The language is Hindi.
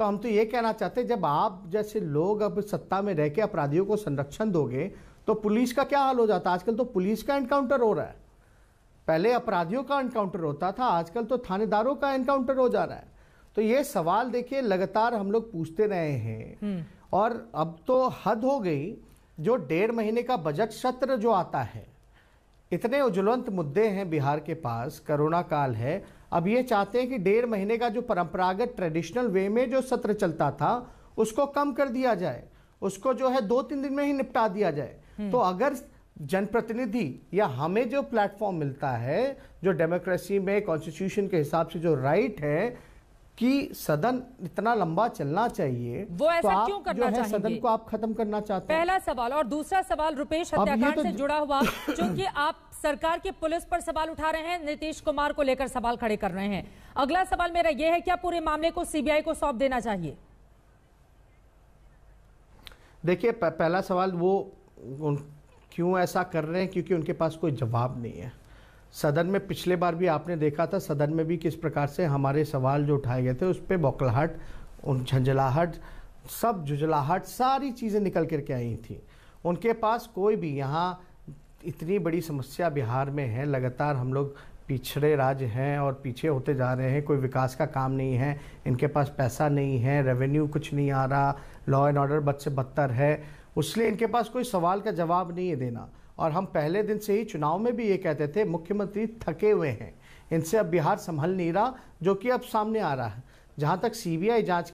तो हम तो ये कहना चाहते हैं जब आप जैसे लोग अब सत्ता में रह के अपराधियों को संरक्षण दोगे तो पुलिस का क्या हाल हो जाता आजकल तो पुलिस का एनकाउंटर हो रहा है पहले अपराधियों का एनकाउंटर होता था आजकल तो थानेदारों का एनकाउंटर हो जा रहा है तो ये सवाल देखिए लगातार हम लोग पूछते रहे हैं हम्म। और अब तो हद हो गई जो डेढ़ महीने का बजट सत्र जो आता है इतने उज्ज्वलंत मुद्दे हैं बिहार के पास कोरोना काल है अब ये चाहते हैं कि डेढ़ महीने का जो परंपरागत ट्रेडिशनल वे में जो सत्र चलता था उसको कम कर दिया जाए उसको जो है दो तीन दिन में ही निपटा दिया जाए हम्म। तो अगर जनप्रतिनिधि या हमें जो प्लेटफॉर्म मिलता है जो डेमोक्रेसी में कॉन्स्टिट्यूशन के हिसाब से जो राइट है कि सदन इतना लंबा चलना चाहिए वो ऐसा तो क्यों करना चाहिए सदन को आप खत्म करना चाहते हैं पहला सवाल और दूसरा सवाल रुपेश तो हत्याकांड तो... से जुड़ा हुआ क्योंकि आप सरकार की पुलिस पर सवाल उठा रहे हैं नीतीश कुमार को लेकर सवाल खड़े कर रहे हैं अगला सवाल मेरा यह है क्या पूरे मामले को सीबीआई को सौंप देना चाहिए देखिए पहला सवाल वो क्यों ऐसा कर रहे हैं क्योंकि उनके पास कोई जवाब नहीं है सदन में पिछले बार भी आपने देखा था सदन में भी किस प्रकार से हमारे सवाल जो उठाए गए थे उस पर बौखलाहट उन झंझलाहट सब झुझलाहट सारी चीज़ें निकल कर के आई थी उनके पास कोई भी यहाँ इतनी बड़ी समस्या बिहार में है लगातार हम लोग पिछड़े राज्य हैं और पीछे होते जा रहे हैं कोई विकास का काम नहीं है इनके पास पैसा नहीं है रेवेन्यू कुछ नहीं आ रहा लॉ एंड ऑर्डर बद से बदतर है उसलिए इनके पास कोई सवाल का जवाब नहीं है देना और हम पहले दिन से ही चुनाव में भी ये कहते थे मुख्यमंत्री थके हुए हैं इनसे अब बिहार संभल नहीं रहा जो कि अब सामने आ रहा है जहां तक सीबीआई जांच